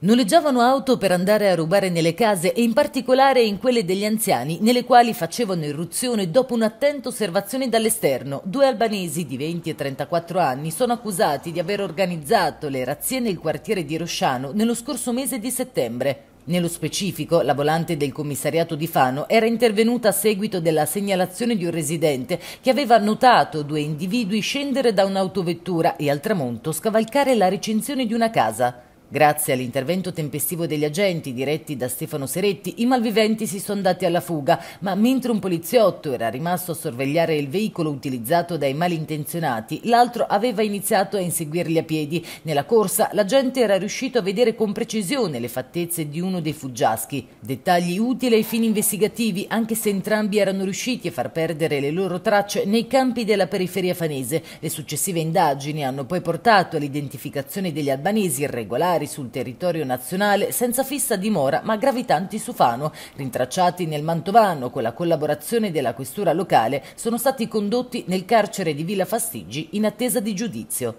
Noleggiavano auto per andare a rubare nelle case e in particolare in quelle degli anziani, nelle quali facevano irruzione dopo un'attenta osservazione dall'esterno. Due albanesi di 20 e 34 anni sono accusati di aver organizzato le razzie nel quartiere di Rosciano nello scorso mese di settembre. Nello specifico, la volante del commissariato di Fano era intervenuta a seguito della segnalazione di un residente che aveva notato due individui scendere da un'autovettura e al tramonto scavalcare la recinzione di una casa. Grazie all'intervento tempestivo degli agenti diretti da Stefano Seretti, i malviventi si sono dati alla fuga, ma mentre un poliziotto era rimasto a sorvegliare il veicolo utilizzato dai malintenzionati, l'altro aveva iniziato a inseguirli a piedi. Nella corsa l'agente era riuscito a vedere con precisione le fattezze di uno dei fuggiaschi. Dettagli utili ai fini investigativi, anche se entrambi erano riusciti a far perdere le loro tracce nei campi della periferia fanese. Le successive indagini hanno poi portato all'identificazione degli albanesi irregolari domiciliari sul territorio nazionale senza fissa dimora ma gravitanti su Fano. Rintracciati nel Mantovano con la collaborazione della questura locale sono stati condotti nel carcere di Villa Fastigi in attesa di giudizio.